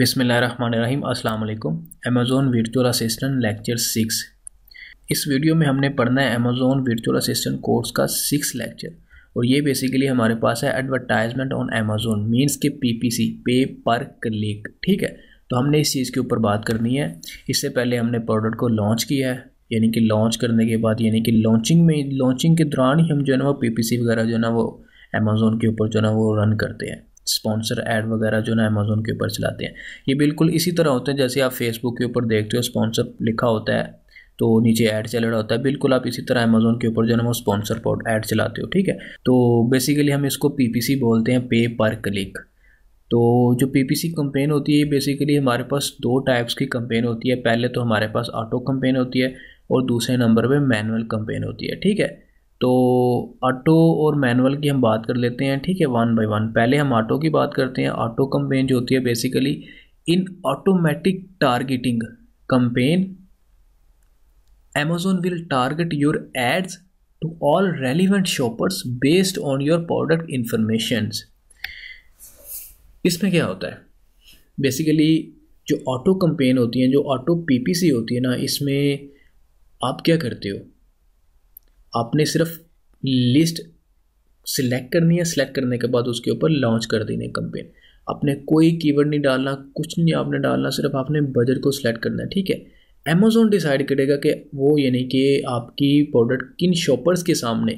बिसमीम् अस्सलाम Amazon virtual assistant lecture six इस video में हमने पढ़ना है अमेज़ोन वर्चुअल असिस्टेंट कोर्स का सिक्स लेक्चर और ये बेसिकली हमारे पास है एडवर्टाइजमेंट ऑन अमेज़ोन मीन्स के पीपीसी पे पर क्लिक ठीक है तो हमने इस चीज़ के ऊपर बात करनी है इससे पहले हमने प्रोडक्ट को लॉन्च किया है यानी कि लॉन्च करने के बाद यानी कि लॉन्चिंग में लॉन्चिंग के दौरान ही हम जो है ना वो पी वगैरह जो है ना वो अमेज़ोन के ऊपर जो है ना वो रन करते हैं स्पॉन्सर एड वगैरह जो ना अमेजोन के ऊपर चलाते हैं ये बिल्कुल इसी तरह होते हैं जैसे आप फेसबुक के ऊपर देखते हो स्पॉन्सर लिखा होता है तो नीचे ऐड चल रहा होता है बिल्कुल आप इसी तरह अमेजोन के ऊपर जो है ना वो स्पॉन्सर पॉड ऐड चलाते हो ठीक है तो बेसिकली हम इसको पीपीसी बोलते हैं पे पर क्लिक तो जो पीपीसी कंपेन होती है बेसिकली हमारे पास दो टाइप्स की कंपेन होती है पहले तो हमारे पास ऑटो कंपेन होती है और दूसरे नंबर पे मैनुअल कंपेन होती है ठीक है तो ऑटो और मैनुअल की हम बात कर लेते हैं ठीक है वन बाय वन पहले हम ऑटो की बात करते हैं ऑटो कंपेन जो होती है basically in automatic targeting campaign amazon will target your ads to all relevant shoppers based on your product informations इसमें क्या होता है बेसिकली जो ऑटो कंपेन होती हैं जो ऑटो सी होती है ना इसमें आप क्या करते हो आपने सिर्फ लिस्ट सिलेक्ट करनी है सिलेक्ट करने के बाद उसके ऊपर लॉन्च कर देनी है कंपेन आपने कोई कीवर्ड नहीं डालना कुछ नहीं आपने डालना सिर्फ आपने बजट को सिलेक्ट करना है ठीक है अमेजोन डिसाइड करेगा कि वो यानी कि आपकी प्रोडक्ट किन शॉपर्स के सामने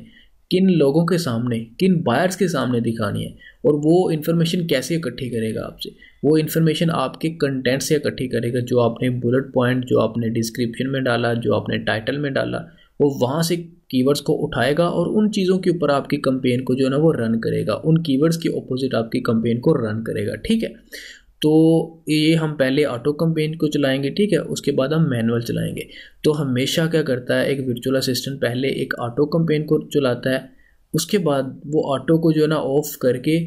किन लोगों के सामने किन बायर्स के सामने दिखानी है और वो इन्फॉर्मेशन कैसे इकट्ठी करेगा आपसे वो इन्फॉर्मेशन आपके कंटेंट से इकट्ठी करेगा जो आपने बुलेट पॉइंट जो आपने डिस्क्रिप्शन में डाला जो आपने टाइटल में डाला वो वहाँ से कीवर्ड्स को उठाएगा और उन चीज़ों के ऊपर आपकी कंपेन को जो है ना वो रन करेगा उन कीवर्ड्स के ऑपोजिट आपकी कंपेन को रन करेगा ठीक है तो ये हम पहले ऑटो कंपेन को चलाएंगे ठीक है उसके बाद हम मैनुअल चलाएंगे तो हमेशा क्या करता है एक वर्चुअल असिस्टेंट पहले एक ऑटो कंपेन को चलाता है उसके बाद वो ऑटो को जो है ना ऑफ करके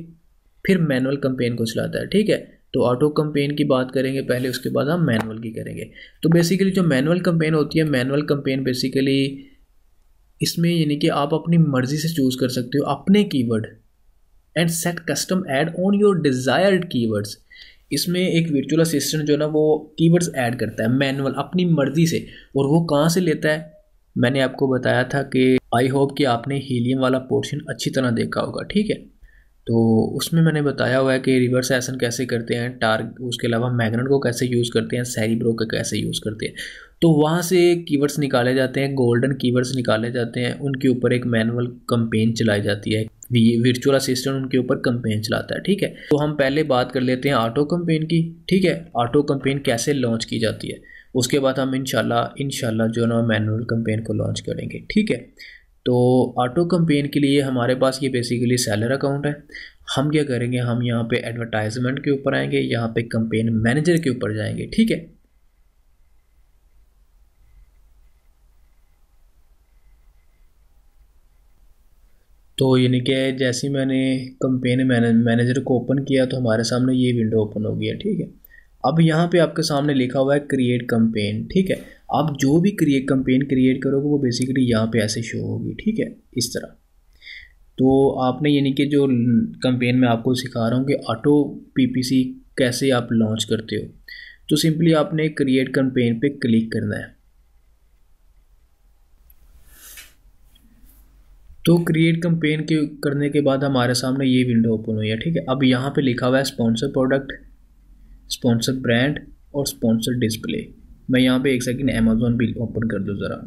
फिर मैनुअल कंपेन को चलाता है ठीक है तो ऑटो कंपेन की बात करेंगे पहले उसके बाद हम मैनुअल की करेंगे तो बेसिकली जो मैनुअल कंपेन होती है मैनुअल कंपेन बेसिकली इसमें यानी कि आप अपनी मर्ज़ी से चूज़ कर सकते हो अपने keyword and set custom ad on your desired keywords इसमें एक वर्चुअल असिस्टेंट जो है ना वो कीवर्ड्स ऐड करता है मैनुअल अपनी मर्ज़ी से और वो कहाँ से लेता है मैंने आपको बताया था कि आई होप कि आपने हीलियम वाला पोर्शन अच्छी तरह देखा होगा ठीक है तो उसमें मैंने बताया हुआ है कि रिवर्स एसन कैसे करते हैं टार्ग उसके अलावा मैगनेट को कैसे यूज़ करते हैं सैरिब्रो का कैसे यूज़ करते हैं तो वहाँ से कीवर्ड्स निकाले जाते हैं गोल्डन कीवर्ड्स निकाले जाते हैं उनके ऊपर एक मैनुअल कंपेन चलाई जाती है वर्चुअल असिस्टेंट उनके ऊपर कंपेन चलाता है ठीक है तो हम पहले बात कर लेते हैं ऑटो कंपेन की ठीक है ऑटो कंपेन कैसे लॉन्च की जाती है उसके बाद हम इनशाला इनशाला जो ना मैनुअल कंपेन को लॉन्च करेंगे ठीक है तो ऑटो कंपेन के लिए हमारे पास ये बेसिकली सैलर अकाउंट है हम क्या करेंगे हम यहाँ पे एडवर्टाइजमेंट के ऊपर आएंगे यहाँ पे कंपेन मैनेजर के ऊपर जाएंगे ठीक है तो यानी कि जैसे मैंने कंपेन मैनेजर को ओपन किया तो हमारे सामने ये विंडो ओपन हो गया ठीक है अब यहाँ पे आपके सामने लिखा हुआ है क्रिएट कंपेन ठीक है आप जो भी क्रिएट कंपेन क्रिएट करोगे वो बेसिकली यहाँ पे ऐसे शो होगी ठीक है इस तरह तो आपने यानी कि जो कंपेन में आपको सिखा रहा हूँ कि ऑटो पीपीसी कैसे आप लॉन्च करते हो तो सिंपली आपने क्रिएट कंपेन पे क्लिक करना है तो क्रिएट कंपेन के करने के बाद हमारे सामने ये विंडो ओपन हुई है ठीक है अब यहाँ पे लिखा हुआ है स्पॉन्सर प्रोडक्ट स्पॉन्सर ब्रांड और स्पॉन्सर डिस्प्ले मैं यहाँ पे एक सेकंड अमेज़ोन भी ओपन कर दूँ ज़रा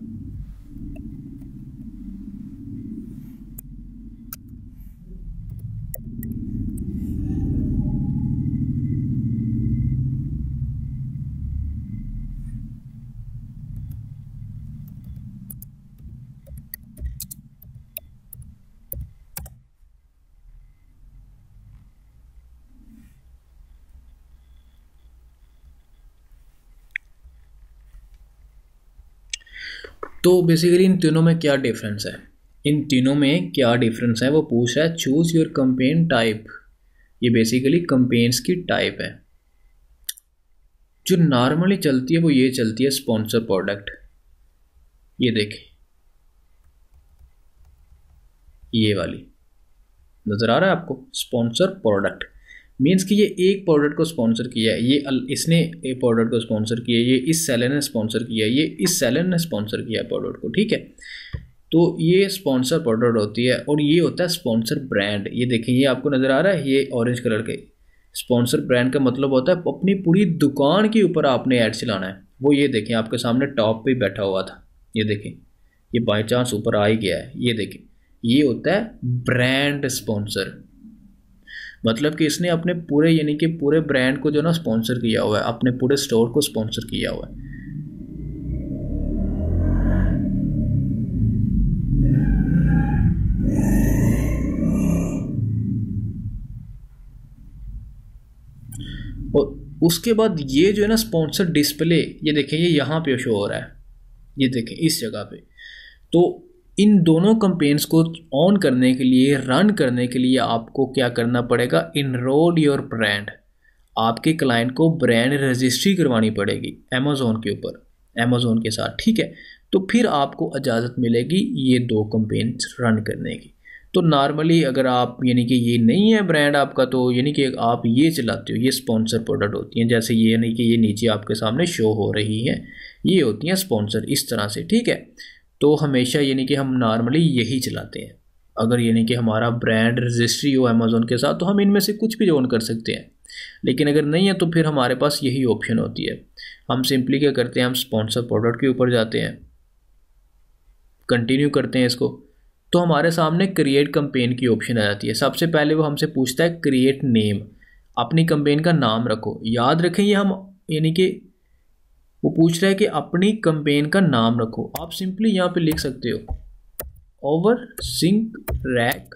तो बेसिकली इन तीनों में क्या डिफरेंस है इन तीनों में क्या डिफरेंस है वो पूछ रहा है चूज़ योर कंपेन टाइप ये बेसिकली कंपेन्स की टाइप है जो नॉर्मली चलती है वो ये चलती है स्पॉन्सर प्रोडक्ट ये देखें ये वाली नज़र आ रहा है आपको स्पॉन्सर प्रोडक्ट मीन्स कि ये एक प्रोडक्ट को स्पॉन्सर किया है ये इसने एक प्रोडक्ट को स्पॉन्सर किया है ये इस सेलर ने स्पॉन्सर किया है ये इस सेलर ने स्पॉन्सर किया है प्रोडक्ट को ठीक है तो ये स्पॉन्सर प्रोडक्ट होती है और ये होता है स्पॉन्सर ब्रांड ये देखें ये आपको नज़र आ रहा है ये ऑरेंज कलर के स्पॉन्सर ब्रांड का मतलब होता है अपनी पूरी दुकान के ऊपर आपने ऐड चलाना है वो ये देखें आपके सामने टॉप पर बैठा हुआ था ये देखें ये बाई चांस ऊपर आ ही गया है ये देखें ये होता है ब्रांड स्पॉन्सर मतलब कि इसने अपने पूरे यानी कि पूरे ब्रांड को जो ना स्पॉन्सर किया हुआ है अपने पूरे स्टोर को स्पॉन्सर किया हुआ है और उसके बाद ये जो है ना स्पॉन्सर डिस्प्ले ये देखें ये यहाँ पे शो हो रहा है ये देखें इस जगह पे तो इन दोनों कंपेन्स को ऑन करने के लिए रन करने के लिए आपको क्या करना पड़ेगा इनरोल योर ब्रांड आपके क्लाइंट को ब्रांड रजिस्ट्री करवानी पड़ेगी अमेज़ोन के ऊपर अमेज़ोन के साथ ठीक है तो फिर आपको इजाज़त मिलेगी ये दो कंपेन्स रन करने की तो नॉर्मली अगर आप यानी कि ये नहीं है ब्रांड आपका तो यानी कि आप ये चलाते हो ये स्पॉन्सर प्रोडक्ट होती हैं जैसे ये यानी कि ये नीचे आपके सामने शो हो रही है ये होती हैं स्पॉन्सर इस तरह से ठीक है तो हमेशा यानी कि हम नॉर्मली यही चलाते हैं अगर यानी कि हमारा ब्रांड रजिस्ट्री हो अमेज़ोन के साथ तो हम इनमें से कुछ भी ऑन कर सकते हैं लेकिन अगर नहीं है तो फिर हमारे पास यही ऑप्शन होती है हम सिंपली क्या करते हैं हम स्पॉन्सर प्रोडक्ट के ऊपर जाते हैं कंटिन्यू करते हैं इसको तो हमारे सामने क्रिएट कंपेन की ऑप्शन आ जाती है सबसे पहले वो हमसे पूछता है क्रिएट नेम अपनी कंपेन का नाम रखो याद रखें ये हम यानी कि वो पूछ रहा है कि अपनी कंपेन का नाम रखो आप सिंपली यहाँ पे लिख सकते हो ओवर सिंक रैक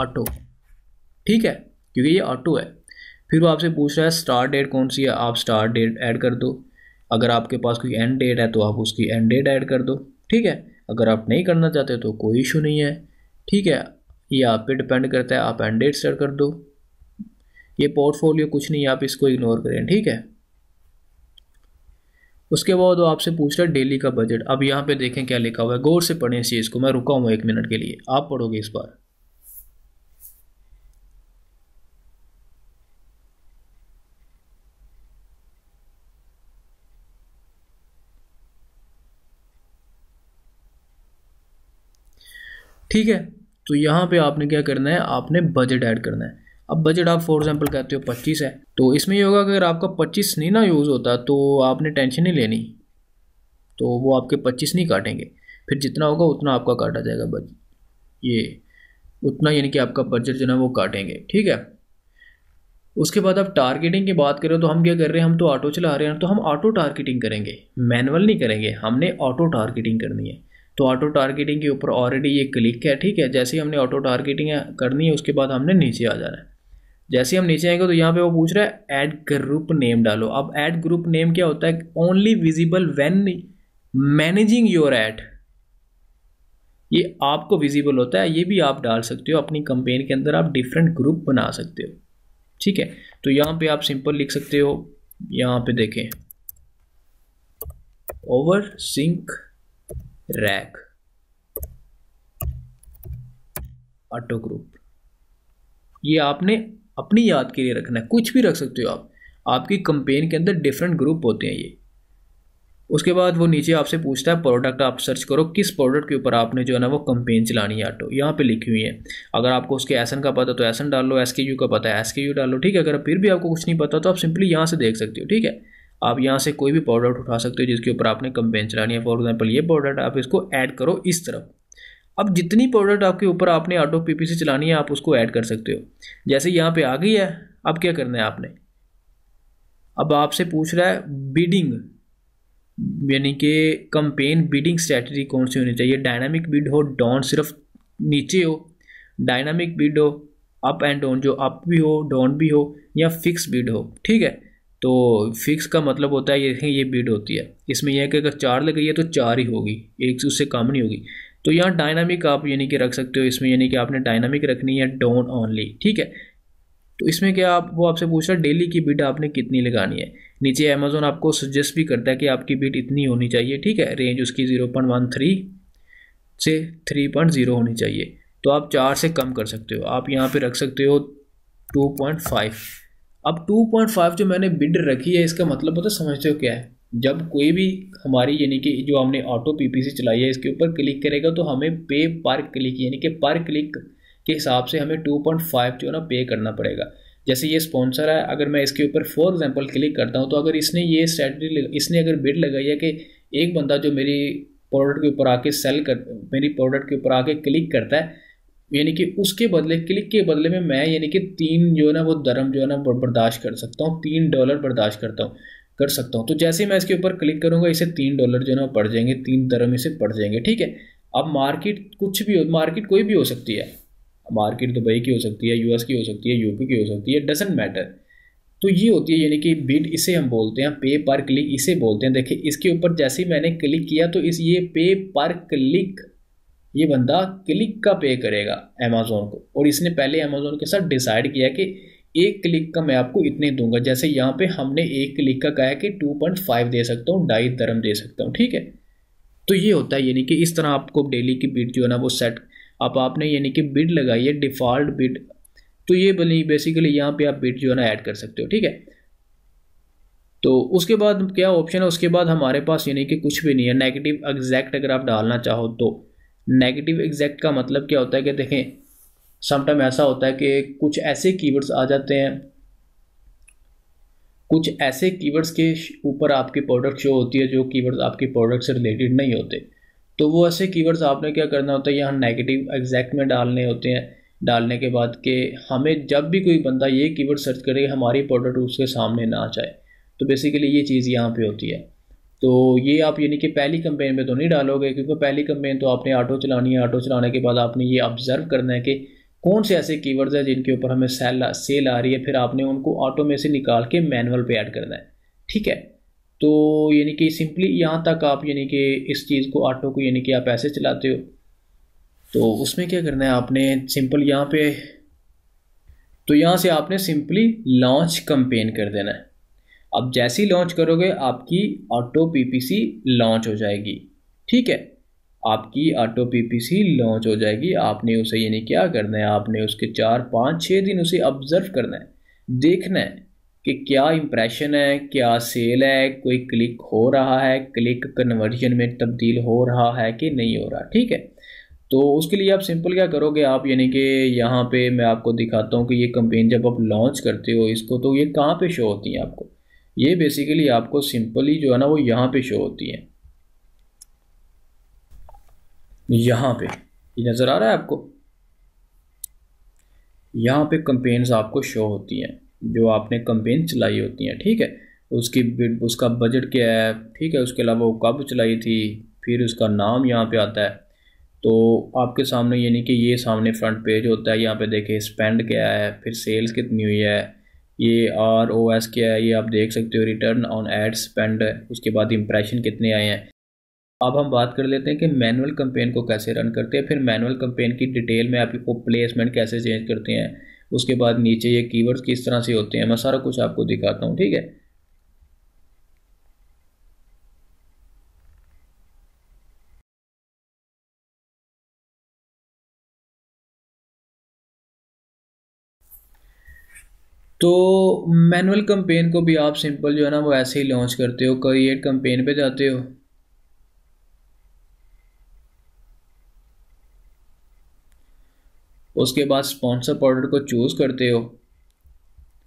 ऑटो ठीक है क्योंकि ये ऑटो है फिर वो आपसे पूछ रहा है स्टार्ट डेट कौन सी है आप स्टार्ट डेट ऐड कर दो अगर आपके पास कोई एंड डेट है तो आप उसकी एंड डेट ऐड कर दो ठीक है अगर आप नहीं करना चाहते तो कोई इशू नहीं है ठीक है ये आप पे डिपेंड करता है आप एंड डेट सेट कर दो ये पोर्टफोलियो कुछ नहीं आप इसको इग्नोर करें ठीक है उसके बाद वो आपसे पूछ रहा है डेली का बजट अब यहाँ पे देखें क्या लिखा हुआ है गौर से पढ़ें इस चीज़ को मैं रुका हूँ एक मिनट के लिए आप पढ़ोगे इस बार ठीक है तो यहाँ पे आपने क्या करना है आपने बजट ऐड करना है अब बजट आप फॉर एग्जाम्पल कहते हो पच्चीस है तो इसमें ये होगा अगर आपका पच्चीस नहीं ना यूज़ होता तो आपने टेंशन नहीं लेनी तो वो आपके पच्चीस नहीं काटेंगे फिर जितना होगा उतना आपका काटा जाएगा बज ये उतना यानी कि आपका बजट जो है वो काटेंगे ठीक है उसके बाद आप टारगेटिंग की बात करें तो हम क्या कर रहे हैं हम तो ऑटो चला रहे हैं तो हम ऑटो टारगेटिंग करेंगे मैनुअल नहीं करेंगे हमने ऑटो टारगेटिंग करनी है तो ऑटो टारगेटिंग के ऊपर ऑलरेडी ये क्लिक है ठीक है जैसे ही हमने ऑटो टारगेटिंग करनी है उसके बाद हमने नीचे आ जाना है जैसे हम नीचे आएंगे तो यहाँ पे वो पूछ रहा है ऐड ग्रुप नेम डालो अब ऐड ग्रुप नेम क्या होता है only visible when managing your ad ये आपको विजिबल होता है ये भी आप डाल सकते हो अपनी कंपेन के अंदर आप डिफरेंट ग्रुप बना सकते हो ठीक है तो यहाँ पे आप सिंपल लिख सकते हो यहाँ पे देखें over sink rack auto group ये आपने अपनी याद के लिए रखना है कुछ भी रख सकते हो आप आपकी कंपेन के अंदर डिफरेंट ग्रुप होते हैं ये उसके बाद वो नीचे आपसे पूछता है प्रोडक्ट आप सर्च करो किस प्रोडक्ट के ऊपर आपने जो है ना वो कंपेन चलानी है ऑटो यहाँ पे लिखी हुई है अगर आपको उसके एसन का पता तो एसन डाल लो एस के यू का पता है एस के यू डाल लो ठीक है अगर फिर भी आपको कुछ नहीं पता तो आप सिंपली यहाँ से देख सकते हो ठीक है आप यहाँ से कोई भी प्रोडक्ट उठा सकते हो जिसके ऊपर आपने कंपेन चलानी है फॉर एग्जाम्पल ये प्रोडक्ट आप इसको ऐड करो इस तरफ अब जितनी प्रोडक्ट आपके ऊपर आपने आउट ऑफ पीपीसी चलानी है आप उसको ऐड कर सकते हो जैसे यहाँ पे आ गई है अब क्या करना है आपने अब आपसे पूछ रहा है बीडिंग यानी कि कंपेन बीडिंग स्ट्रेटजी कौन सी होनी चाहिए डायनामिक बीड हो डाउन सिर्फ नीचे हो डायनामिक बीड हो अप एंड डाउन जो अप भी हो डाउन भी हो या फिक्स बीड हो ठीक है तो फिक्स का मतलब होता है ये ये बीड होती है इसमें यह है कि अगर चार लग गई है तो चार ही होगी एक से उससे कम नहीं होगी तो यहाँ डायनामिक आप यानी कि रख सकते हो इसमें यानी कि आपने डायनामिक रखनी है डोन ओनली ठीक है तो इसमें क्या आप वो आपसे पूछ रहा है डेली की बीट आपने कितनी लगानी है नीचे अमेजोन आपको सजेस्ट भी करता है कि आपकी बीट इतनी होनी चाहिए ठीक है रेंज उसकी ज़ीरो पॉइंट वन थ्री से थ्री पॉइंट ज़ीरो होनी चाहिए तो आप चार से कम कर सकते हो आप यहाँ पे रख सकते हो टू पॉइंट फाइव अब टू पॉइंट फाइव जो मैंने बिड रखी है इसका मतलब पता समझते हो क्या है जब कोई भी हमारी यानी कि जो हमने ऑटो पीपीसी चलाई है इसके ऊपर क्लिक करेगा तो हमें पे पर क्लिक यानी कि पर क्लिक के हिसाब से हमें 2.5 जो है ना पे करना पड़ेगा जैसे ये स्पॉन्सर है अगर मैं इसके ऊपर फॉर एग्जांपल क्लिक करता हूँ तो अगर इसने ये स्ट्रेटी इसने अगर बिड लगाई है कि एक बंदा जो मेरी प्रोडक्ट के ऊपर आके सेल कर मेरी प्रोडक्ट के ऊपर आके क्लिक करता है यानी कि उसके बदले क्लिक के बदले में मैं यानी कि तीन जो है ना वो दरम जो है ना बर्दाश्त कर सकता हूँ तीन डॉलर बर्दाश्त करता हूँ कर सकता हूँ तो जैसे ही मैं इसके ऊपर क्लिक करूँगा इसे तीन डॉलर जो है ना पड़ जाएंगे तीन तरह में इसे पड़ जाएंगे ठीक है अब मार्केट कुछ भी हो मार्केट कोई भी हो सकती है मार्केट दुबई की हो सकती है यूएस की हो सकती है यूपी की हो सकती है डजेंट मैटर तो ये होती है यानी कि बिड इसे हम बोलते हैं पे पर क्लिक इसे बोलते हैं देखिए इसके ऊपर जैसे ही मैंने क्लिक किया तो इस ये पे पर क्लिक ये बंदा क्लिक का पे करेगा अमेजोन को और इसने पहले अमेजोन के साथ डिसाइड किया कि एक क्लिक का मैं आपको इतने दूंगा जैसे यहाँ पे हमने एक क्लिक का कहा टू कि 2.5 दे सकता हूँ ढाई दरम दे सकता हूँ ठीक है तो ये होता है यानी कि इस तरह आपको डेली की बिड जो है ना वो सेट अब आपने यानी कि बिड लगाई है डिफ़ॉल्ट बिड तो ये बनी बेसिकली यहाँ पे आप बिड जो है ना ऐड कर सकते हो ठीक है तो उसके बाद क्या ऑप्शन है उसके बाद हमारे पास यानी कि कुछ भी नहीं है नेगेटिव एग्जैक्ट अगर आप डालना चाहो तो नेगेटिव एग्जैक्ट का मतलब क्या होता है कि देखें समटाइम ऐसा होता है कि कुछ ऐसे कीवर्ड्स आ जाते हैं कुछ ऐसे कीवर्ड्स के ऊपर आपकी प्रोडक्ट शो होती है जो कीवर्ड्स आपके प्रोडक्ट से रिलेटेड नहीं होते तो वो ऐसे कीवर्ड्स आपने क्या करना होता है यहाँ नेगेटिव एग्जैक्ट में डालने होते हैं डालने के बाद कि हमें जब भी कोई बंदा ये कीवर्ड सर्च करे हमारी प्रोडक्ट उसके सामने ना आ जाए तो बेसिकली ये चीज़ यहाँ पे होती है तो ये आप यानी कि पहली कंपेन में तो नहीं डालोगे क्योंकि पहली कंपेन तो आपने ऑटो चलानी है ऑटो चलाने के बाद आपने ये ऑब्जर्व करना है कि कौन से ऐसे कीवर्ड्स हैं जिनके ऊपर हमें सेल सेल आ रही है फिर आपने उनको ऑटो में से निकाल के मैनुअल पे ऐड करना है ठीक है तो यानी कि सिंपली यहाँ तक आप यानी कि इस चीज़ को ऑटो को यानी कि आप ऐसे चलाते हो तो उसमें क्या करना है आपने सिंपल यहाँ पे तो यहाँ से आपने सिंपली लॉन्च कंपेन कर देना है अब जैसी लॉन्च करोगे आपकी ऑटो पीपीसी लॉन्च हो जाएगी ठीक है आपकी ऑटो पीपीसी लॉन्च हो जाएगी आपने उसे यानी क्या करना है आपने उसके चार पाँच छः दिन उसे ऑब्जर्व करना है देखना है कि क्या इम्प्रेशन है क्या सेल है कोई क्लिक हो रहा है क्लिक कन्वर्जन में तब्दील हो रहा है कि नहीं हो रहा ठीक है तो उसके लिए आप सिंपल क्या करोगे आप यानी कि यहाँ पे मैं आपको दिखाता हूँ कि ये कंपेन जब आप लॉन्च करते हो इसको तो ये कहाँ पे शो होती हैं आपको ये बेसिकली आपको सिंपली जो है ना वो यहाँ पे शो होती हैं यहाँ पे ये नज़र आ रहा है आपको यहाँ पे कंपेन्स आपको शो होती हैं जो आपने कंपेन चलाई होती हैं ठीक है उसकी उसका बजट क्या है ठीक है उसके अलावा वो कब चलाई थी फिर उसका नाम यहाँ पे आता है तो आपके सामने यानी कि ये सामने फ्रंट पेज होता है यहाँ पे देखे स्पेंड क्या है फिर सेल्स कितनी हुई है ये आर ओ एस क्या है ये आप देख सकते हो रिटर्न ऑन एड स्पेंड उसके बाद इम्प्रेशन कितने आए हैं अब हम बात कर लेते हैं कि मैनुअल कंपेन को कैसे रन करते हैं फिर मैनुअल कंपेन की डिटेल में आपको प्लेसमेंट कैसे चेंज करते हैं उसके बाद नीचे ये कीवर्ड्स किस तरह से होते हैं मैं सारा कुछ आपको दिखाता हूँ ठीक है तो मैनुअल कंपेन को भी आप सिंपल जो है ना वो ऐसे ही लॉन्च करते हो क्रिएट कंपेन पे जाते हो उसके बाद स्पॉन्सर प्रोडक्ट को चूज़ करते हो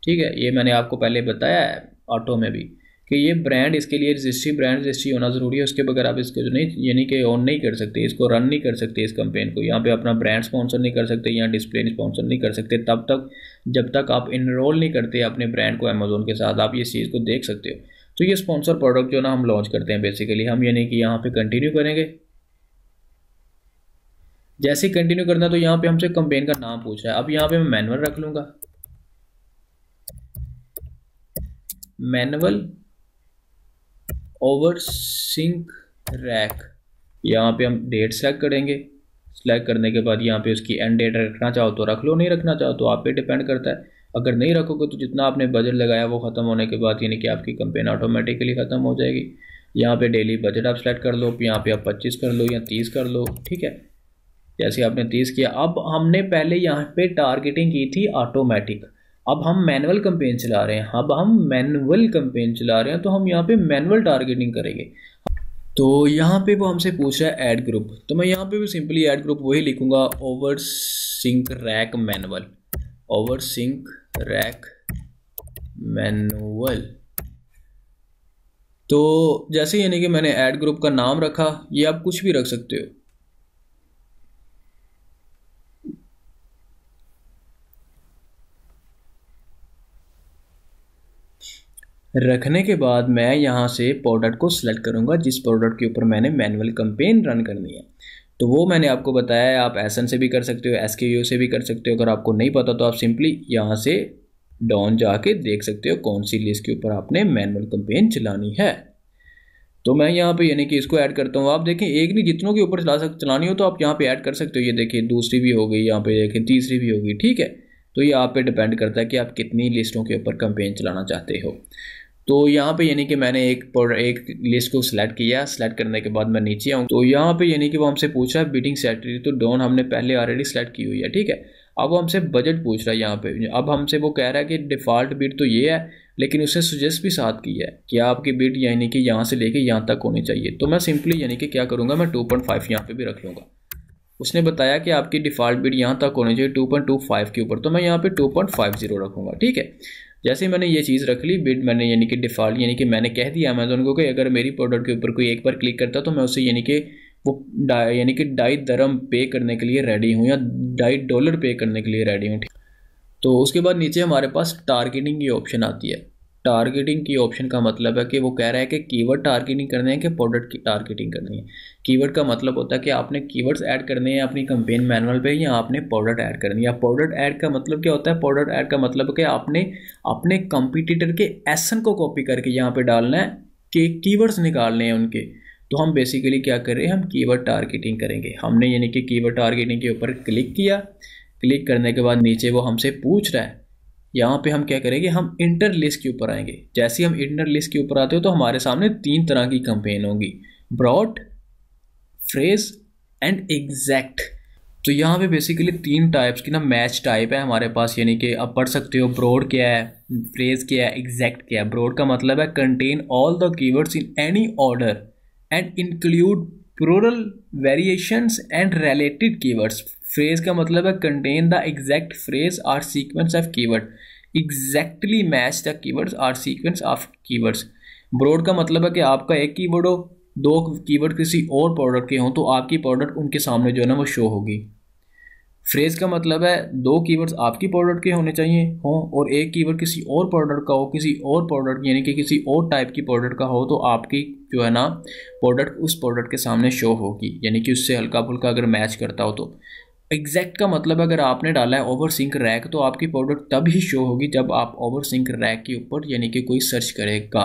ठीक है ये मैंने आपको पहले बताया है ऑटो में भी कि ये ब्रांड इसके लिए रजिस्ट्री ब्रांड रजिस्ट्री होना ज़रूरी है उसके बगैर आप इसको जो नहीं यानी कि ऑन नहीं कर सकते इसको रन नहीं कर सकते इस कंपेन को यहाँ पे अपना ब्रांड स्पॉन्सर नहीं कर सकते या डिस्प्ले स्पॉन्सर नहीं कर सकते तब तक जब तक आप इनरोल नहीं करते अपने ब्रांड को अमेजोन के साथ आप इस चीज़ को देख सकते हो तो ये स्पॉन्सर प्रोडक्ट जो ना हम लॉन्च करते हैं बेसिकली हम यानी कि यहाँ पर कंटिन्यू करेंगे जैसे ही कंटिन्यू करना तो यहाँ पे हमसे कंपेन का नाम पूछ रहा है अब यहाँ पे मैं मैनुअल रख लूंगा मैनुअल ओवर सिंक रैक यहाँ पे हम डेट सेलेक्ट करेंगे सेलेक्ट करने के बाद यहाँ पे उसकी एंड डेट रखना चाहो तो रख लो नहीं रखना चाहो तो आप पे डिपेंड करता है अगर नहीं रखोगे तो जितना आपने बजट लगाया वो ख़त्म होने के बाद यानी कि आपकी कंपेन ऑटोमेटिकली ख़त्म हो जाएगी यहाँ पे डेली बजट आप सेलेक्ट कर लो यहाँ पे आप 25 कर लो या 30 कर लो ठीक है जैसे आपने तेज़ किया अब हमने पहले यहाँ पे टारगेटिंग की थी ऑटोमेटिक अब हम मैनुअल कंपेन चला रहे हैं अब हम मैनुअल कंपेन चला रहे हैं तो हम यहाँ पे मैनुअल टारगेटिंग करेंगे तो यहाँ पे वो हमसे पूछ रहा है ऐड ग्रुप तो मैं यहाँ पे भी सिंपली ऐड ग्रुप वही लिखूंगा over sink rack manual over sink rack manual तो जैसे यानी कि मैंने ऐड ग्रुप का नाम रखा ये आप कुछ भी रख सकते हो रखने के बाद मैं यहाँ से प्रोडक्ट को सिलेक्ट करूँगा जिस प्रोडक्ट के ऊपर मैंने मैनुअल कंपेन रन करनी है तो वो मैंने आपको बताया है आप एस से भी कर सकते हो एस से भी कर सकते हो अगर आपको नहीं पता तो आप सिंपली यहाँ से डाउन जाके देख सकते हो कौन सी लिस्ट के ऊपर आपने मैनुअल कंपेन चलानी है तो मैं यहाँ पे यानी कि इसको ऐड करता हूँ आप देखें एक नहीं जितनों के ऊपर चला सक चलानी हो तो आप यहाँ पे ऐड कर सकते हो ये देखिए दूसरी भी हो गई यहाँ पे देखें तीसरी भी होगी ठीक है तो ये आप पे डिपेंड करता है कि आप कितनी लिस्टों के ऊपर कंपेन चलाना चाहते हो तो यहाँ पे यानी कि मैंने एक पर एक लिस्ट को सिलेक्ट किया सिलेक्ट करने के बाद मैं नीचे आऊँ तो यहाँ पे यानी कि वो हमसे पूछा बीटिंग सेक्रेटरी तो डॉन हमने पहले ऑलरेडी सिलेक्ट की हुई है ठीक है अब वो हमसे बजट पूछ रहा है यहाँ पे अब हमसे वो कह रहा है कि डिफ़ॉल्ट बीट तो ये है लेकिन उसने सुजेस्ट भी साथ किया है कि आपकी बीट यानी कि यहाँ से लेके यहाँ तक होनी चाहिए तो मैं सिंपली यानी कि क्या करूँगा मैं टू पॉइंट फाइव यहाँ पर भी रख लूँगा उसने बताया कि आपकी डिफ़ॉल्ट बीट यहाँ तक होनी चाहिए टू पॉइंट टू फाइव के ऊपर तो मैं यहाँ पर टू पॉइंट फाइव जीरो रखूँगा ठीक है जैसे मैंने ये चीज़ रख ली बिड मैंने यानी कि डिफ़ॉल्ट यानी कि मैंने कह दिया अमेज़ोन को कि अगर मेरी प्रोडक्ट के ऊपर कोई एक बार क्लिक करता तो मैं उसे यानी कि वो डाई यानी कि डाई दरम पे करने के लिए रेडी हूँ या डाई डॉलर पे करने के लिए रेडी हूँ तो उसके बाद नीचे हमारे पास टारगेटिंग की ऑप्शन आती है टारगेटिंग की ऑप्शन का मतलब है कि वो कह रहा है कि कीवर्ड टारगेटिंग करने हैं कि प्रोडक्ट की टारगेटिंग करनी है कीवर्ड का मतलब होता है कि आपने कीवर्ड्स ऐड करने हैं अपनी कंपेन मैनुअल पे या आपने प्रोडक्ट ऐड करनी है प्रोडक्ट ऐड का मतलब क्या होता है प्रोडक्ट ऐड का मतलब कि आपने अपने कंपिटिटर के एसन को कॉपी करके यहाँ पर डालना है कि कीवर्ड्स निकालने हैं उनके तो हम बेसिकली क्या कर रहे हैं हम कीवर्ड टारगेटिंग करेंगे हमने यानी कि कीवर्ड टारगेटिंग के ऊपर क्लिक किया क्लिक करने के बाद नीचे वो हमसे पूछ रहा है यहाँ पे हम क्या करेंगे हम इंटर लिस्ट के ऊपर आएंगे जैसे हम इंटर लिस्ट के ऊपर आते हो तो हमारे सामने तीन तरह की कंपेन होगी ब्रॉड फ्रेज एंड एग्जैक्ट तो यहाँ पे बेसिकली तीन टाइप्स की ना मैच टाइप है हमारे पास यानी कि आप पढ़ सकते हो ब्रॉड क्या है फ्रेज क्या है एग्जैक्ट क्या है ब्रॉड का मतलब है contain all the keywords in any order and include plural variations and related keywords phrase का मतलब है contain the exact phrase or sequence of keyword exactly match the keywords or sequence of keywords broad का मतलब है कि आपका एक keyword हो दो कीवर्ड किसी और प्रोडक्ट के हों तो आपकी प्रोडक्ट उनके सामने जो है ना वो शो होगी फ्रेज का मतलब है दो कीवर्ड्स आपकी प्रोडक्ट के होने चाहिए हों और एक कीवर्ड किसी और प्रोडक्ट का हो किसी और प्रोडक्ट यानी कि किसी और टाइप की प्रोडक्ट का हो तो आपकी जो है ना प्रोडक्ट उस प्रोडक्ट के सामने शो होगी यानी कि उससे हल्का फुल्का अगर मैच करता हो तो एग्जैक्ट का मतलब अगर आपने डाला है ओवर सिंक रैक तो आपकी प्रोडक्ट तब ही शो होगी जब आप ओवर सिंक रैक के ऊपर यानी कि कोई सर्च करेगा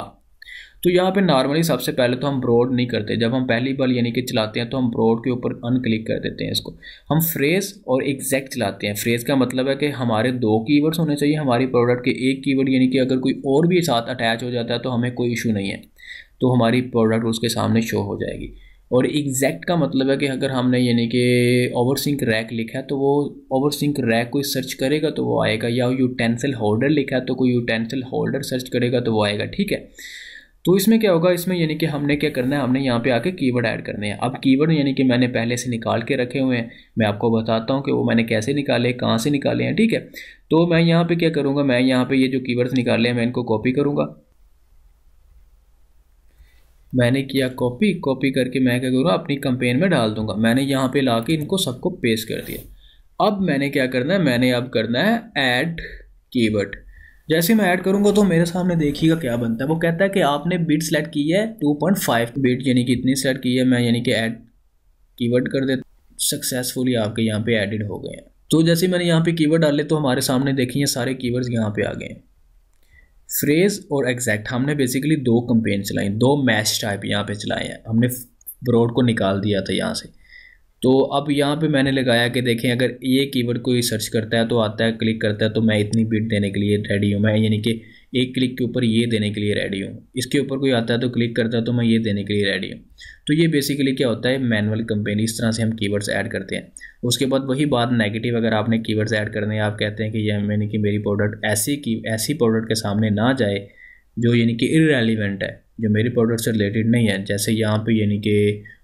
तो यहाँ पे नॉर्मली सबसे पहले तो हम ब्रॉड नहीं करते जब हम पहली बार यानी कि चलाते हैं तो हम ब्रॉड के ऊपर अनक्लिक कर देते हैं इसको हम फ्रेज और एग्जैक्ट चलाते हैं फ्रेज का मतलब है कि हमारे दो कीवर्ड्स होने चाहिए हमारी प्रोडक्ट के एक कीवर्ड यानी कि अगर कोई और भी साथ अटैच हो जाता है तो हमें कोई इशू नहीं है तो हमारी प्रोडक्ट उसके सामने शो हो जाएगी और एग्जैक्ट का मतलब है कि अगर हमने यानी कि ओवर सिंक रैक लिखा है तो वो ओवर सिंक रैक कोई सर्च करेगा तो वो आएगा या यूटेंसिल होल्डर लिखा है तो कोई यूटेंसिल होल्डर सर्च करेगा तो वो आएगा ठीक है तो इसमें क्या होगा इसमें यानी कि हमने क्या करना है हमने यहाँ पे आके कीवर्ड ऐड करने हैं अब कीवर्ड यानी कि मैंने पहले से निकाल के रखे हुए हैं मैं आपको बताता हूँ कि वो मैंने कैसे निकाले कहाँ से निकाले हैं ठीक है तो मैं यहाँ पे क्या करूँगा मैं यहाँ पे ये जो कीवर्ड्स निकाले हैं मैं इनको कॉपी करूँगा मैंने किया कॉपी कॉपी करके मैं क्या करूँगा अपनी कंपेन में डाल दूंगा मैंने यहाँ पे ला के इनको सबको पेस्ट कर दिया अब मैंने क्या करना है मैंने अब करना है ऐड कीवर्ड जैसे मैं ऐड करूँगा तो मेरे सामने देखिएगा क्या बनता है वो कहता है कि आपने बिट सेलेक्ट की है टू बिट यानी कि इतनी सेलेक्ट की है मैं यानी कि ऐड कीवर्ड कर देता सक्सेसफुली आपके यहाँ पे एडिड हो गए हैं तो जैसे मैंने यहाँ पे कीवर्ड डाले तो हमारे सामने देखिए सारे कीवर्ड्स यहाँ पे आ गए हैं फ्रेज और एग्जैक्ट हमने बेसिकली दो कंपेन चलाई दो मैच टाइप यहाँ पे चलाए हैं हमने ब्रॉड को निकाल दिया था यहाँ से तो अब यहाँ पे मैंने लगाया कि देखें अगर ये कीवर्ड कोई सर्च करता है तो आता है क्लिक करता है तो मैं इतनी बिट देने के लिए रेडी हूँ मैं यानी कि एक क्लिक के ऊपर ये देने के लिए रेडी हूँ इसके ऊपर कोई आता है तो क्लिक करता है तो मैं ये देने के लिए रेडी हूँ तो ये बेसिकली क्या होता है मैनुअल कंपनी इस तरह से हम कीवर्ड्स ऐड करते हैं उसके बाद वही बात नेगेटिव अगर आपने कीवर्ड्स ऐड करने आप कहते हैं कि यह यानी कि मेरी प्रोडक्ट ऐसी की ऐसी प्रोडक्ट के सामने ना जाए जो यानी कि इरेलीवेंट है जो मेरी प्रोडक्ट से रिलेटेड नहीं है जैसे यहाँ पर यानी कि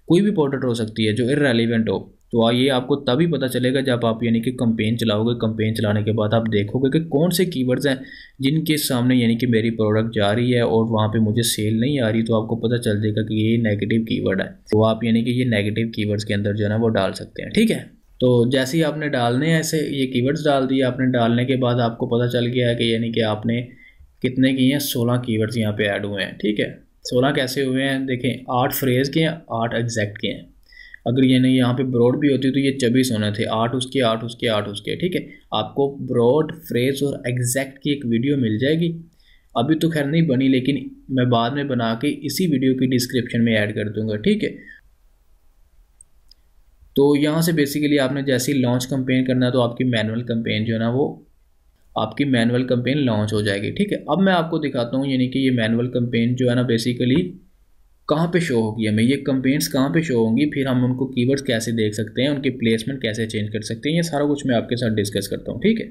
कोई भी प्रोडक्ट हो सकती है जो इरेलीवेंट हो तो ये आपको तभी पता चलेगा जब आप यानी कि कंपेन चलाओगे कंपेन चलाने के बाद आप देखोगे कि कौन से कीवर्ड्स हैं जिनके सामने यानी कि मेरी प्रोडक्ट जा रही है और वहाँ पे मुझे सेल नहीं आ रही तो आपको पता चल जाएगा कि ये नेगेटिव कीवर्ड है तो आप यानी कि ये नेगेटिव कीवर्ड्स के अंदर जो है ना वो डाल सकते हैं ठीक है तो जैसे ही आपने डालने हैं ऐसे ये कीवर्ड्स डाल दिए आपने डालने के बाद आपको पता चल गया है कि यानी कि आपने कितने किए हैं सोलह कीवर्ड्स यहाँ पे ऐड हुए हैं ठीक है सोलह कैसे हुए हैं देखें आठ फ्रेज़ के हैं आठ एग्जैक्ट के हैं अगर ये नहीं यहाँ पे ब्रॉड भी होती तो ये चबीस होने थे आठ उसके आठ उसके आठ उसके ठीक है आपको ब्रॉड फ्रेज और एग्जैक्ट की एक वीडियो मिल जाएगी अभी तो खैर नहीं बनी लेकिन मैं बाद में बना के इसी वीडियो की डिस्क्रिप्शन में ऐड कर दूंगा ठीक है तो यहाँ से बेसिकली आपने जैसे ही लॉन्च कंपेन करना है तो आपकी मैनुअल कंपेन जो है ना वो आपकी मैनुअल कंपेन लॉन्च हो जाएगी ठीक है अब मैं आपको दिखाता हूँ यानी कि ये मैनुअल कंपेन जो है ना बेसिकली कहाँ पे शो होगी हमें ये कंपेन्स कहाँ पे शो होंगी फिर हम उनको कीवर्ड्स कैसे देख सकते हैं उनकी प्लेसमेंट कैसे चेंज कर सकते हैं ये सारा कुछ मैं आपके साथ डिस्कस करता हूँ ठीक है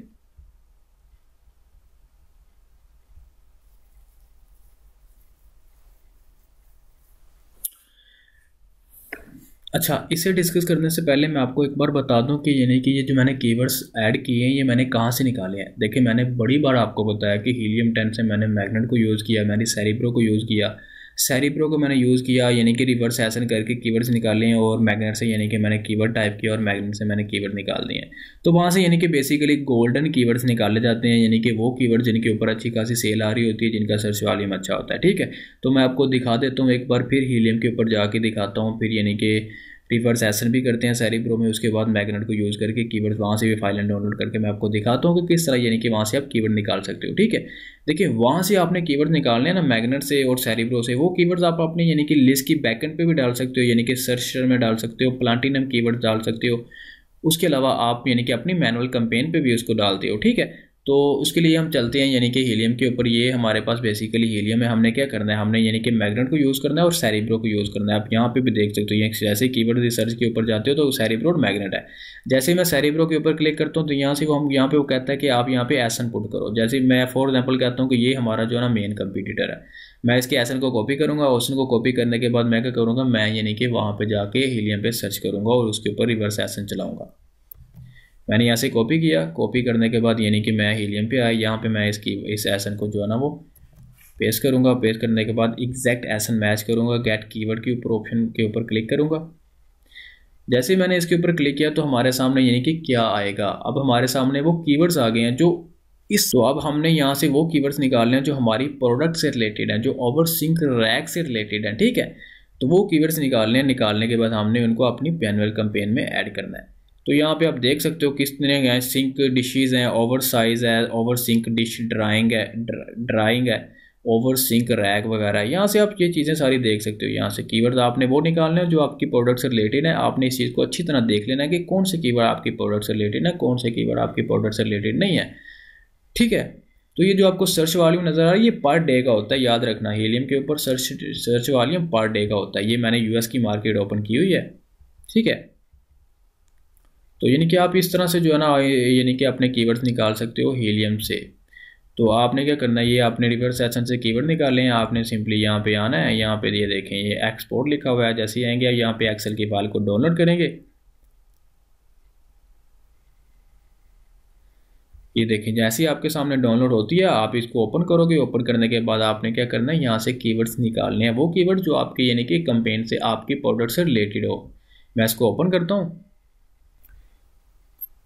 अच्छा इसे डिस्कस करने से पहले मैं आपको एक बार बता दूं कि यानी कि ये जो मैंने कीवर्ड्स ऐड किए हैं ये मैंने कहाँ से निकाले हैं देखिए मैंने बड़ी बार आपको बताया कि हीलियम टेन से मैंने मैग्नेट को यूज़ किया मैंने सेरिब्रो को यूज़ किया सैरीप्रो को मैंने यूज़ किया यानी कि रिवर्स एसन करके कीवर्ड्स निकाले हैं और मैगनेट से यानी कि मैंने कीवर्ड टाइप किया और मैगनेट से मैंने कीवर्ड निकाल दिए तो वहाँ से यानी कि बेसिकली गोल्डन कीवर्ड्स निकाले जाते हैं यानी कि वो कीवर्ड जिनके ऊपर अच्छी खासी सेल आ रही होती है जिनका सर्च वॉल्यूम अच्छा होता है ठीक है तो मैं आपको दिखा देता हूँ एक बार फिर हीलियम के ऊपर जाके दिखाता हूँ फिर यानी कि रिवर्स एसन भी करते हैं सैरी प्रो में उसके बाद मैगनेट को यूज़ करके कीवर्ड वहाँ से भी फाइलें डाउनलोड करके मैं आपको दिखाता हूँ कि किस तरह यानी कि वहाँ से आप कीवर्ड निकाल सकते हो ठीक है देखिए वहाँ से आपने कीवर्ड निकालने हैं ना मैगनेट से और सैरीब्रो से वो कीवर्ड्स आप अपने यानी कि लिस्ट की बैकेंड पर भी डाल सकते हो यानी कि सर्चर में डाल सकते हो प्लांटिनम कीवर्ड डाल सकते हो उसके अलावा आप यानी कि अपनी मैनुअल कंपेन पे भी उसको डालते हो ठीक है तो उसके लिए हम चलते हैं यानी कि हीलियम के ऊपर ये हमारे पास बेसिकली हीलियम है हमने क्या करना है हमने यानी कि मैग्नेट को यूज़ करना है और सैरीब्रो को यूज़ करना है आप यहाँ पे भी देख सकते हो ये जैसे कीवर्ड रिसर्च के ऊपर जाते हो तो सैरीब्रो और मैग्नेट है जैसे मैं सैरीब्रो के ऊपर क्लिक करता हूँ तो यहाँ से वो हम यहाँ पे वो कहता है कि आप यहाँ पे एसन पुट करो जैसे मैं फॉर एग्जाम्पल कहता हूँ कि ये हमारा जो है ना मेन कंपिटिटर है मैं इसके एसन को कॉपी करूँगा ओसन को कॉपी करने के बाद मैं क्या करूँगा मैं यानी कि वहाँ पर जाके हीलियम पर सर्च करूँगा और उसके ऊपर रिवर्स एसन चलाऊँगा मैंने यहाँ से कॉपी किया कॉपी करने के बाद यानी कि मैं हीलियम पे आया यहाँ पे मैं इसकी इस एसन को जो है ना वो पेस्ट करूँगा पेस्ट करने के बाद एग्जैक्ट एसन मैच करूँगा गेट कीवर्ड के ऊपर ऑप्शन के ऊपर क्लिक करूँगा जैसे मैंने इसके ऊपर क्लिक किया तो हमारे सामने यानी कि क्या आएगा अब हमारे सामने वो कीवर्ड्स आ गए हैं जो इस तो अब हमने यहाँ से वो कीवर्ड्स निकालने हैं जो हमारी प्रोडक्ट से रिलेटेड हैं जो ओवर सिंक रैक से रिलेटेड हैं ठीक है तो वो कीवर्ड्स निकालने हैं निकालने के बाद हमने उनको अपनी पेनवेल कंपेन में ऐड करना है तो यहाँ पे आप देख सकते हो किस तरह हैं सिंक डिशेज हैं ओवर साइज़ है ओवर सिंक डिश ड्राइंग है ड्राइंग है ओवर सिंक रैक वगैरह यहाँ से आप ये चीज़ें सारी देख सकते हो यहाँ से कीवर्ड आपने वो निकालना है जो आपकी प्रोडक्ट से रिलेटेड है आपने इस चीज़ को अच्छी तरह देख लेना है कि कौन से कीवर्ड आपकी प्रोडक्ट से रिलेटेड है कौन से कीवर्ड आपकी प्रोडक्ट से रिलेटेड नहीं है ठीक है तो ये जो आपको सर्च वॉल्यूम नज़र आ रही है ये पर डे का होता है याद रखना हीलियम के ऊपर search search volume per day का होता है ये मैंने यूएस की मार्केट ओपन की हुई है ठीक है तो यानी कि आप इस तरह से जो है ना यानी कि अपने कीवर्ड्स निकाल सकते हो हीलियम से तो आपने क्या करना है ये आपने रिवर्स सेशन से कीवर्ड निकाले हैं आपने सिंपली यहाँ पे आना है यहाँ पे ये देखें ये एक्सपोर्ट लिखा हुआ है जैसे ही आएंगे यहाँ पे एक्सेल की फाइल को डाउनलोड करेंगे ये देखें जैसे ही आपके सामने डाउनलोड होती है आप इसको ओपन करोगे ओपन करने के बाद आपने क्या करना है यहाँ से कीवर्ड्स निकालने हैं वो कीवर्ड जो आपके यानी कि कंपेन से आपके प्रोडक्ट से रिलेटेड हो मैं इसको ओपन करता हूँ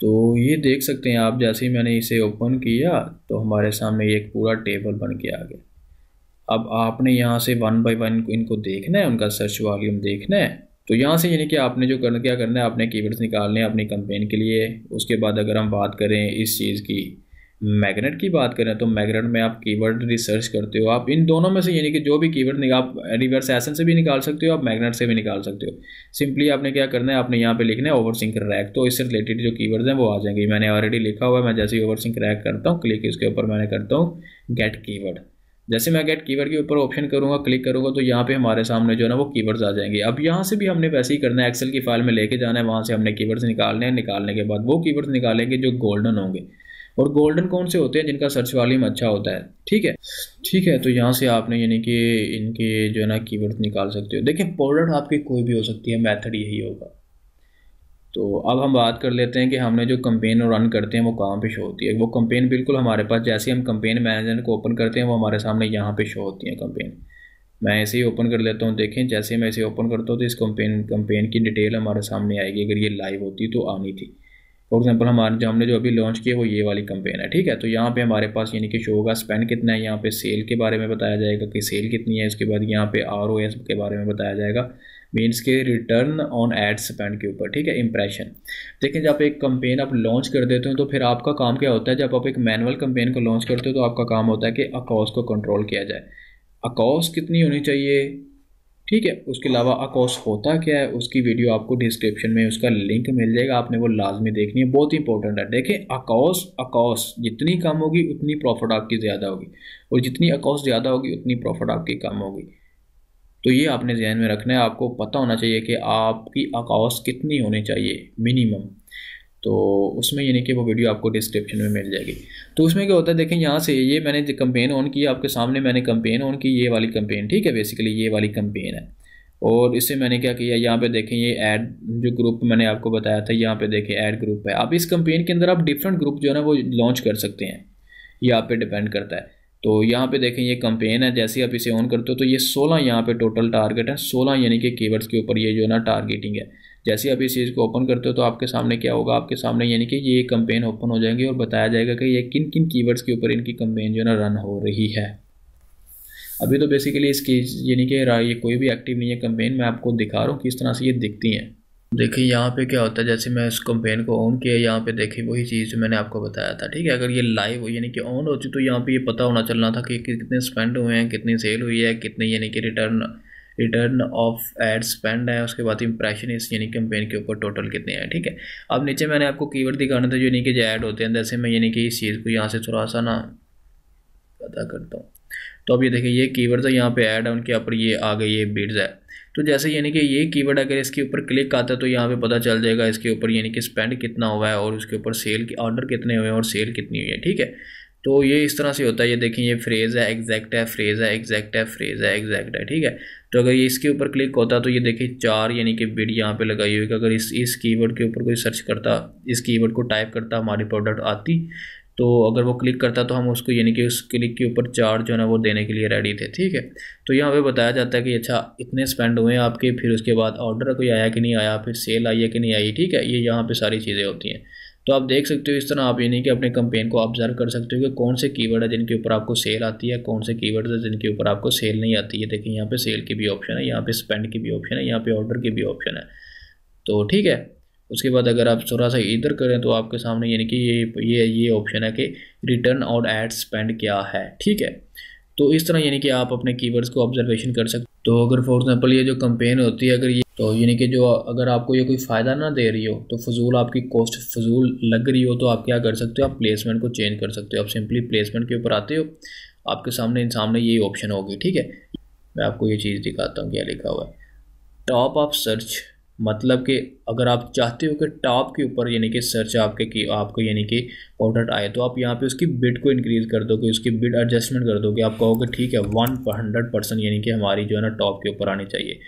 तो ये देख सकते हैं आप जैसे ही मैंने इसे ओपन किया तो हमारे सामने एक पूरा टेबल बन के आ गया अब आपने यहाँ से वन बाई वन इनको देखना है उनका सर्च वॉल्यूम देखना है तो यहाँ से यानी कि आपने जो करना क्या करना है आपने कीवर्ड्स निकालने हैं अपनी कंपेन के लिए उसके बाद अगर हम बात करें इस चीज़ की मैग्नेट की बात करें तो मैग्नेट में आप कीवर्ड रिसर्च करते हो आप इन दोनों में से यानी कि जो भी कीवर्ड आप रिवर्स एसन से भी निकाल सकते हो आप मैग्नेट से भी निकाल सकते हो सिंपली आपने क्या करना है आपने यहाँ पे लिखना है ओवर सिंक रैक तो इससे रिलेटेड जो कीवर्ड्स हैं वो आ जाएंगे मैंने ऑलरेडी लिखा हुआ है मैं जैसे ही ओवर सिंक रैक करता हूँ क्लिक इसके ऊपर मैंने करता हूँ गेट कीवर्ड जैसे मैं गेट कीवर्ड के ऊपर ऑप्शन करूँगा क्लिक करूँगा तो यहाँ पे हमारे सामने जो है ना वो कीवर्ड्स आ जाएंगे अब यहाँ से भी हमने वैसे ही करना है एक्सेल की फाइल में लेके जाना है वहाँ से हमने कीवर्ड्स निकालने हैं निकालने के बाद वो कीवर्ड्स निकालेंगे जो गोल्डन होंगे और गोल्डन कौन से होते हैं जिनका सर्च वॉल्यूम अच्छा होता है ठीक है ठीक है तो यहाँ से आपने यानी कि इनके जो है ना कीवर्ड निकाल सकते हो देखिए प्रोडक्ट आपकी कोई भी हो सकती है मैथड यही होगा तो अब हम बात कर लेते हैं कि हमने जो कंपेन रन करते हैं वो कहाँ पे शो होती है वो कंपेन बिल्कुल हमारे पास जैसे हम कंपेन मैनेजर को ओपन करते हैं वो हमारे सामने यहाँ पे शो होती है कंपेन मैं ऐसे ही ओपन कर लेता हूँ देखें जैसे मैं इसे ओपन करता हूँ तो इस कंपेन कंपेन की डिटेल हमारे सामने आएगी अगर ये लाइव होती तो आनी थी फॉर एग्ज़ाम्पल हमारे जो हमने जो अभी लॉन्च किया वो ये वाली कंपेन है ठीक है तो यहाँ पे हमारे पास यानी कि शो का स्पेंड कितना है यहाँ पे सेल के बारे में बताया जाएगा कि सेल कितनी है उसके बाद यहाँ पे आर के बारे में बताया जाएगा मीन्स के रिटर्न ऑन एड स्पेंड के ऊपर ठीक है इंप्रेशन देखिए जब एक कंपेन आप लॉन्च कर देते हैं तो फिर आपका काम क्या होता है जब आप एक मैनुअल कंपेन को लॉन्च करते हो तो आपका काम होता है कि अकॉस को कंट्रोल किया जाए अकॉस कितनी होनी चाहिए ठीक है उसके अलावा अकोस होता क्या है उसकी वीडियो आपको डिस्क्रिप्शन में उसका लिंक मिल जाएगा आपने वो लाजमी देखनी है बहुत इंपॉर्टेंट है देखें अकोस अकोस जितनी कम होगी उतनी प्रॉफिट आपकी ज़्यादा होगी और जितनी अकोस ज़्यादा होगी उतनी प्रॉफिट आपकी कम होगी तो ये आपने जहन में रखना है आपको पता होना चाहिए कि आपकी अकाउस कितनी होनी चाहिए मिनिमम तो उसमें यानी कि वो वीडियो आपको डिस्क्रिप्शन में मिल जाएगी तो उसमें क्या होता है देखें यहाँ से ये मैंने कंपेन ऑन की आपके सामने मैंने कंपेन ऑन की ये वाली कंपेन ठीक है बेसिकली ये वाली कंपेन है और इससे मैंने क्या किया यहाँ पे देखें ये ऐड जो ग्रुप मैंने आपको बताया था यहाँ पे देखें ऐड ग्रुप है आप इस कंपेन के अंदर आप डिफरेंट ग्रुप जो है ना वो लॉन्च कर सकते हैं ये आप पे डिपेंड करता है तो यहाँ पे देखें ये कंपेन है जैसे आप इसे ऑन करते हो तो ये सोलह यहाँ पे टोटल टारगेट है सोलह यानी कि कीवर्ड्स के ऊपर ये जो है ना टारगेटिंग है जैसे आप इस चीज़ को ओपन करते हो तो आपके सामने क्या होगा आपके सामने यानी कि ये कंपेन ओपन हो जाएंगे और बताया जाएगा कि ये किन किन कीवर्ड्स के ऊपर इनकी कंपेन जो है ना रन हो रही है अभी तो बेसिकली इसकी यानी कि ये कोई भी एक्टिव नहीं है कंपेन मैं आपको दिखा रहा हूँ किस तरह से ये दिखती हैं देखिए यहाँ पे क्या होता है जैसे मैं उस कंपेन को ऑन किया यहाँ पे देखिए वही चीज़ जो मैंने आपको बताया था ठीक है अगर ये लाइव हो यानी कि ऑन होती तो यहाँ पे ये पता होना चलना था कि कितने स्पेंड हुए हैं कितनी सेल हुई है कितने यानी कि return return of ad spend है उसके बाद इंप्रेशन इस यानी कंपेन के ऊपर टोटल कितने हैं ठीक है अब नीचे मैंने आपको कीवर्ड दिखाना था जो यानी कि जो ऐड होते हैं जैसे मैं यानी कि इस चीज़ को यहाँ से थोड़ा सा ना पता करता हूँ तो अब ये देखिए ये कीवर्ड है यहाँ पे ऐड है उनके ऊपर ये आ गई ये बीड्स है तो जैसे यानी कि ये कीवर्ड अगर इसके ऊपर क्लिक आता है तो यहाँ पे पता चल जाएगा इसके ऊपर यानी कि स्पेंड कितना हुआ है और उसके ऊपर सेल के ऑर्डर कितने हुए हैं और सेल कितनी हुई है ठीक है तो ये इस तरह से होता है ये देखें ये फ्रेज़ है एग्जैक्ट है फ्रेज़ है एग्जैक्ट है फ्रेज़ है एग्जैक्ट है ठीक है तो अगर ये इसके ऊपर क्लिक होता तो ये देखिए चार यानी कि बिड यहाँ पे लगाई हुई अगर इस इस कीवर्ड के ऊपर कोई सर्च करता इस कीवर्ड को टाइप करता हमारी प्रोडक्ट आती तो अगर वो क्लिक करता तो हम उसको यानी कि उस क्लिक के ऊपर चार जो है ना वो देने के लिए रेडी थे ठीक है तो यहाँ पे बताया जाता है कि अच्छा इतने स्पेंड हुए आपके फिर उसके बाद ऑर्डर कोई आया कि नहीं आया फिर सेल आई है कि नहीं आई ठीक है ये यहाँ पर सारी चीज़ें होती हैं तो आप देख सकते हो इस तरह आप यानी कि अपने कंपेन को ऑब्जर्व कर सकते हो कि कौन से कीवर्ड है जिनके ऊपर आपको सेल आती है कौन से कीवर्ड है जिनके ऊपर आपको सेल नहीं आती है देखिए यहाँ पे सेल की भी ऑप्शन है यहाँ पे स्पेंड की भी ऑप्शन है यहाँ पे ऑर्डर की भी ऑप्शन है तो ठीक है उसके बाद अगर आप थोड़ा सा इधर करें तो आपके सामने यानी कि ये ये ये ऑप्शन है कि रिटर्न और एड स्पेंड क्या है ठीक है तो इस तरह यानी कि आप अपने कीवर्ड्स को ऑब्जर्वेशन कर सकते तो अगर फॉर एग्जांपल ये जो कंपेन होती है अगर ये तो यानी कि जो अगर आपको ये कोई फ़ायदा ना दे रही हो तो फजूल आपकी कॉस्ट फजूल लग रही हो तो आप क्या कर सकते हो आप प्लेसमेंट को चेंज कर सकते हो आप सिंपली प्लेसमेंट के ऊपर आते हो आपके सामने सामने यही ऑप्शन होगी ठीक है मैं आपको ये चीज़ दिखाता हूँ क्या लिखा हुआ है टॉप ऑफ सर्च मतलब कि अगर आप चाहते हो कि टॉप के ऊपर यानी कि सर्च आपके कि आपको यानी कि ऑर्डर आए तो आप यहाँ पे उसकी बिड को इंक्रीज़ कर दोगे उसकी बिड एडजस्टमेंट कर दोगे आप कहोगे ठीक है वन हंड्रेड परसेंट यानी कि हमारी जो है ना टॉप के ऊपर आनी चाहिए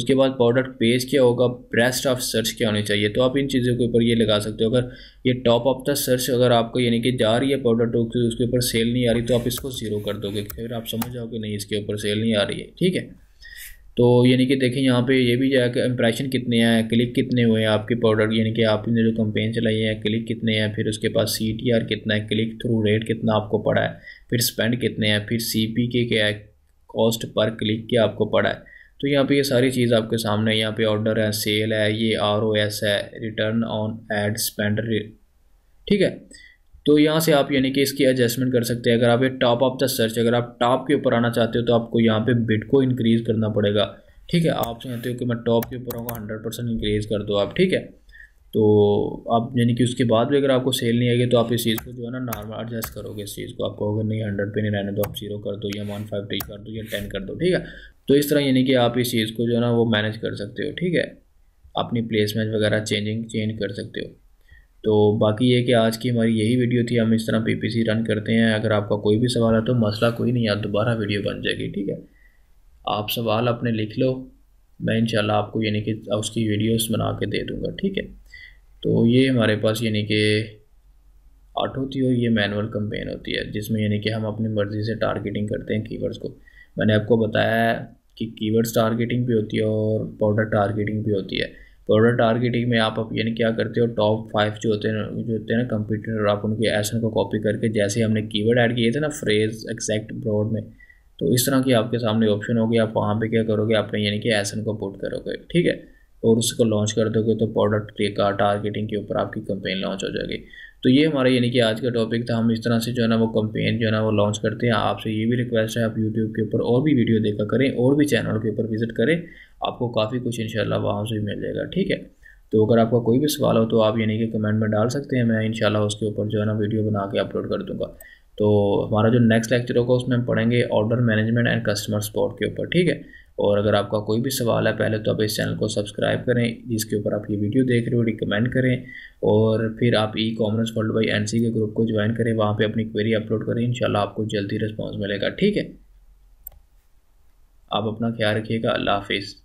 उसके बाद प्रोडक्ट पेज क्या होगा ब्रेस्ट ऑफ सर्च क्या होनी चाहिए तो आप इन चीज़ों के ऊपर ये लगा सकते हो अगर ये टॉप ऑफ द सर्च अगर आपको यानी कि जा रही है प्रोडक्ट तो उसके ऊपर सेल नहीं आ रही तो आप इसको ज़ीरो कर दोगे फिर आप समझ जाओगे नहीं इसके ऊपर सेल नहीं आ रही है ठीक है तो यानी कि देखें यहाँ पे ये भी कि इंप्रेशन कितने हैं क्लिक कितने हुए हैं आपके प्रोडक्ट यानी कि आपने जो कंपेन चलाई है क्लिक कितने हैं फिर उसके पास सी टी आर कितना है क्लिक थ्रू रेट कितना आपको पड़ा है फिर स्पेंड कितने हैं फिर सी पी के क्या है कॉस्ट पर क्लिक के आपको पड़ा है तो यहाँ पे ये सारी चीज़ आपके सामने है यहाँ पे ऑर्डर है सेल है ये आर ओ एस है रिटर्न ऑन एड स्पेंड ठीक है तो यहाँ से आप यानी कि इसकी एडजस्टमेंट कर सकते हैं अगर आप ये टॉप ऑफ द सर्च अगर आप टॉप के ऊपर आना चाहते हो तो आपको यहाँ पे बिट को इंक्रीज़ करना पड़ेगा ठीक है आप चाहते हो कि मैं टॉप के ऊपर आऊँगा हंड्रेड परसेंट इंक्रीज़ कर दो आप ठीक है तो आप यानी कि उसके बाद भी अगर आपको सेल नहीं आएगी तो आप इस चीज़ को जो है ना नॉर्मल एडजस्ट करोगे इस चीज़ को आपको अगर नहीं हंड्रेड पे नहीं रहने दो आप जीरो कर दो या वन फाइव कर दो या टेन कर दो ठीक है तो इस तरह यानी कि आप इस चीज़ को जो है ना वो मैनेज कर सकते हो ठीक है अपनी प्लेसमेंट वगैरह चेंजिंग चेंज कर सकते हो तो बाकी ये कि आज की हमारी यही वीडियो थी हम इस तरह पीपीसी रन करते हैं अगर आपका कोई भी सवाल है तो मसला कोई नहीं आज दोबारा वीडियो बन जाएगी ठीक है आप सवाल अपने लिख लो मैं इंशाल्लाह आपको यानी कि उसकी वीडियोस बना के दे दूँगा ठीक है तो ये हमारे पास यानी कि आठ होती है और ये मैनुअल कंपेन होती है जिसमें यानी कि हम अपनी मर्ज़ी से टारगेटिंग करते हैं कीवर्ड्स को मैंने आपको बताया कि कीवर्ड्स टारगेटिंग भी होती है और पाउडर टारगेटिंग भी होती है प्रोडक्ट टारगेटिंग में आप यानी क्या करते हो टॉप फाइव जो होते हैं जो होते हैं ना कंप्यूटर आप उनके एसन को कॉपी करके जैसे हमने कीवर्ड ऐड किए थे ना फ्रेज एक्जैक्ट ब्रॉड में तो इस तरह की आपके सामने ऑप्शन होगी आप वहाँ पे क्या करोगे आपने यानी कि एसन को पुट करोगे ठीक है और उसको लॉन्च कर दोगे तो प्रोडक्ट का टारगेटिंग के ऊपर आपकी कंपेन लॉन्च हो जाएगी तो ये हमारा यानी कि आज का टॉपिक था हम इस तरह से जो है ना वो कंपेन जो है ना वो लॉन्च करते हैं आपसे ये भी रिक्वेस्ट है आप यूट्यूब के ऊपर और भी वीडियो देखा करें और भी चैनल के ऊपर विजिट करें आपको काफ़ी कुछ इन वहाँ से भी मिल जाएगा ठीक है तो अगर आपका कोई भी सवाल हो तो आप यानी कि कमेंट में डाल सकते हैं मैं इन उसके ऊपर जो है ना वीडियो बना के अपलोड कर दूँगा तो हमारा जो नेक्स्ट लेक्चर होगा उसमें हम पढ़ेंगे order management and customer support के ऊपर ठीक है और अगर आपका कोई भी सवाल है पहले तो आप इस चैनल को सब्सक्राइब करें जिसके ऊपर आप ये वीडियो देख रहे हो रिकमेंड करें और फिर आप e commerce world by N K group को ज्वाइन करें वहाँ पर अपनी क्वेरी अपलोड करें इन आपको जल्दी रिस्पॉन्स मिलेगा ठीक है आप अपना ख्याल रखिएगा अल्लाह हाफिज़